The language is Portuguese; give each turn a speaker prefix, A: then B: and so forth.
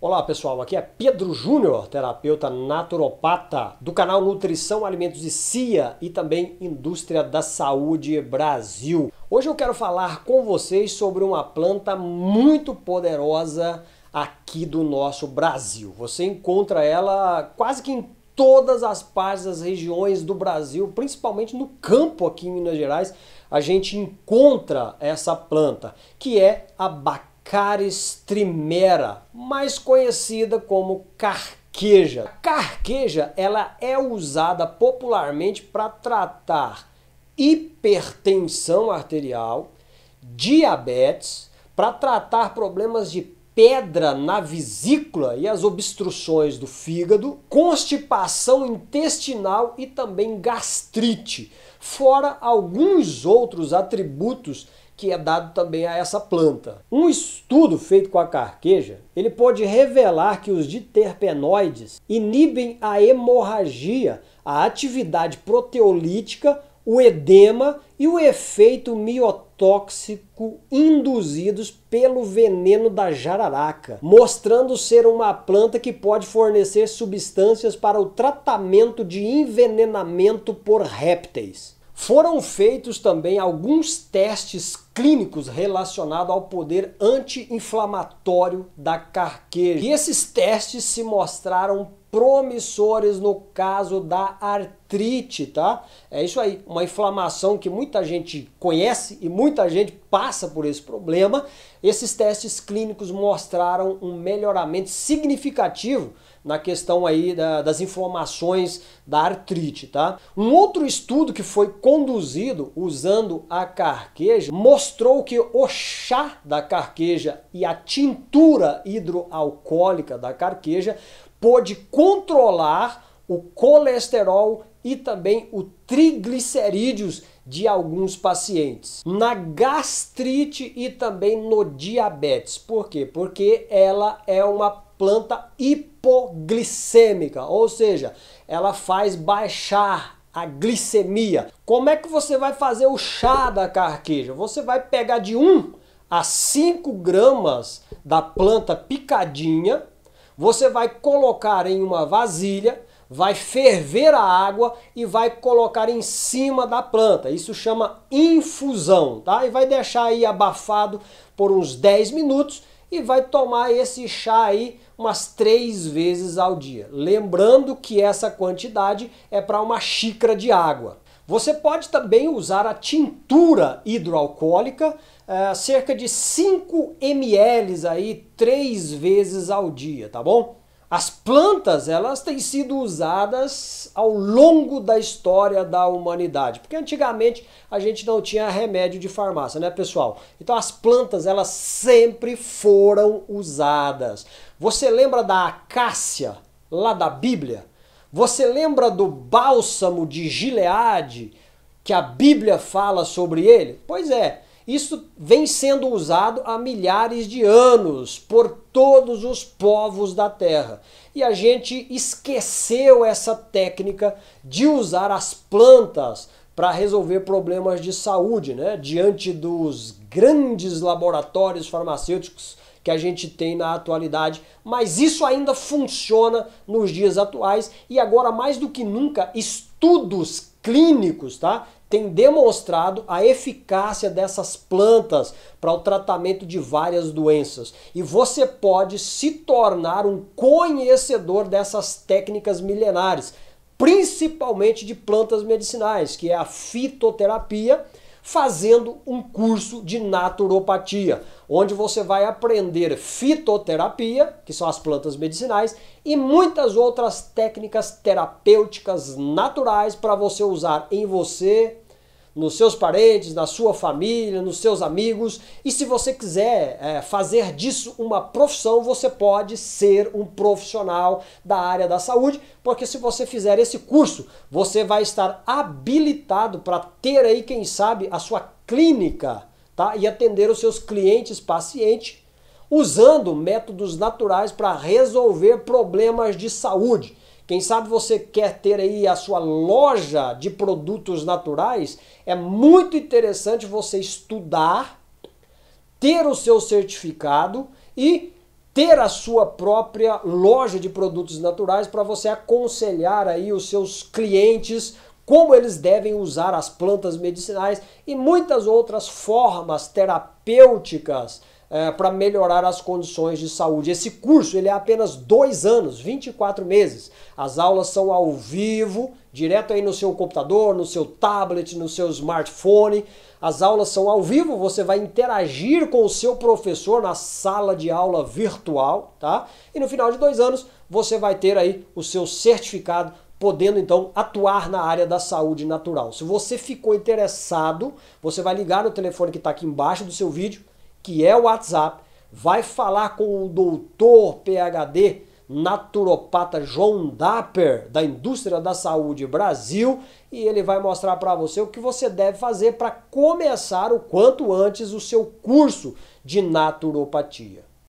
A: Olá pessoal, aqui é Pedro Júnior, terapeuta naturopata do canal Nutrição, Alimentos e CIA e também Indústria da Saúde Brasil. Hoje eu quero falar com vocês sobre uma planta muito poderosa aqui do nosso Brasil. Você encontra ela quase que em todas as partes das regiões do Brasil, principalmente no campo aqui em Minas Gerais, a gente encontra essa planta, que é a bactéria Caris trimera, mais conhecida como carqueja. A carqueja ela é usada popularmente para tratar hipertensão arterial, diabetes, para tratar problemas de pedra na vesícula e as obstruções do fígado, constipação intestinal e também gastrite, fora alguns outros atributos que é dado também a essa planta. Um estudo feito com a carqueja, ele pode revelar que os diterpenoides inibem a hemorragia, a atividade proteolítica, o edema e o efeito miotóxico induzidos pelo veneno da jararaca, mostrando ser uma planta que pode fornecer substâncias para o tratamento de envenenamento por répteis. Foram feitos também alguns testes clínicos relacionados ao poder anti-inflamatório da carqueja. E esses testes se mostraram promissores no caso da artrite, tá? É isso aí, uma inflamação que muita gente conhece e muita gente passa por esse problema. Esses testes clínicos mostraram um melhoramento significativo na questão aí da, das inflamações da artrite, tá? Um outro estudo que foi conduzido usando a carqueja mostrou que o chá da carqueja e a tintura hidroalcoólica da carqueja pôde controlar o colesterol e também o triglicerídeos de alguns pacientes. Na gastrite e também no diabetes. Por quê? Porque ela é uma planta hipoglicêmica, ou seja, ela faz baixar a glicemia. Como é que você vai fazer o chá da carqueja? Você vai pegar de 1 a 5 gramas da planta picadinha, você vai colocar em uma vasilha, vai ferver a água e vai colocar em cima da planta. Isso chama infusão, tá? E vai deixar aí abafado por uns 10 minutos e vai tomar esse chá aí umas três vezes ao dia. Lembrando que essa quantidade é para uma xícara de água. Você pode também usar a tintura hidroalcoólica, é, cerca de 5 ml aí, três vezes ao dia, tá bom? As plantas, elas têm sido usadas ao longo da história da humanidade, porque antigamente a gente não tinha remédio de farmácia, né, pessoal? Então as plantas, elas sempre foram usadas. Você lembra da acácia lá da Bíblia? Você lembra do bálsamo de Gileade que a Bíblia fala sobre ele? Pois é, isso vem sendo usado há milhares de anos por todos os povos da terra. E a gente esqueceu essa técnica de usar as plantas para resolver problemas de saúde, né? Diante dos grandes laboratórios farmacêuticos que a gente tem na atualidade, mas isso ainda funciona nos dias atuais e agora mais do que nunca estudos clínicos, tá? Tem demonstrado a eficácia dessas plantas para o tratamento de várias doenças. E você pode se tornar um conhecedor dessas técnicas milenares, principalmente de plantas medicinais, que é a fitoterapia fazendo um curso de naturopatia, onde você vai aprender fitoterapia, que são as plantas medicinais, e muitas outras técnicas terapêuticas naturais para você usar em você, nos seus parentes, na sua família, nos seus amigos. E se você quiser é, fazer disso uma profissão, você pode ser um profissional da área da saúde, porque se você fizer esse curso, você vai estar habilitado para ter aí, quem sabe, a sua clínica tá? e atender os seus clientes, pacientes, usando métodos naturais para resolver problemas de saúde. Quem sabe você quer ter aí a sua loja de produtos naturais? É muito interessante você estudar, ter o seu certificado e ter a sua própria loja de produtos naturais para você aconselhar aí os seus clientes como eles devem usar as plantas medicinais e muitas outras formas terapêuticas é, para melhorar as condições de saúde. Esse curso ele é apenas dois anos, 24 meses. As aulas são ao vivo, direto aí no seu computador, no seu tablet, no seu smartphone. As aulas são ao vivo, você vai interagir com o seu professor na sala de aula virtual, tá? E no final de dois anos você vai ter aí o seu certificado podendo então atuar na área da saúde natural. Se você ficou interessado, você vai ligar no telefone que está aqui embaixo do seu vídeo que é o WhatsApp, vai falar com o doutor PHD naturopata João Dapper, da Indústria da Saúde Brasil, e ele vai mostrar para você o que você deve fazer para começar o quanto antes o seu curso de naturopatia.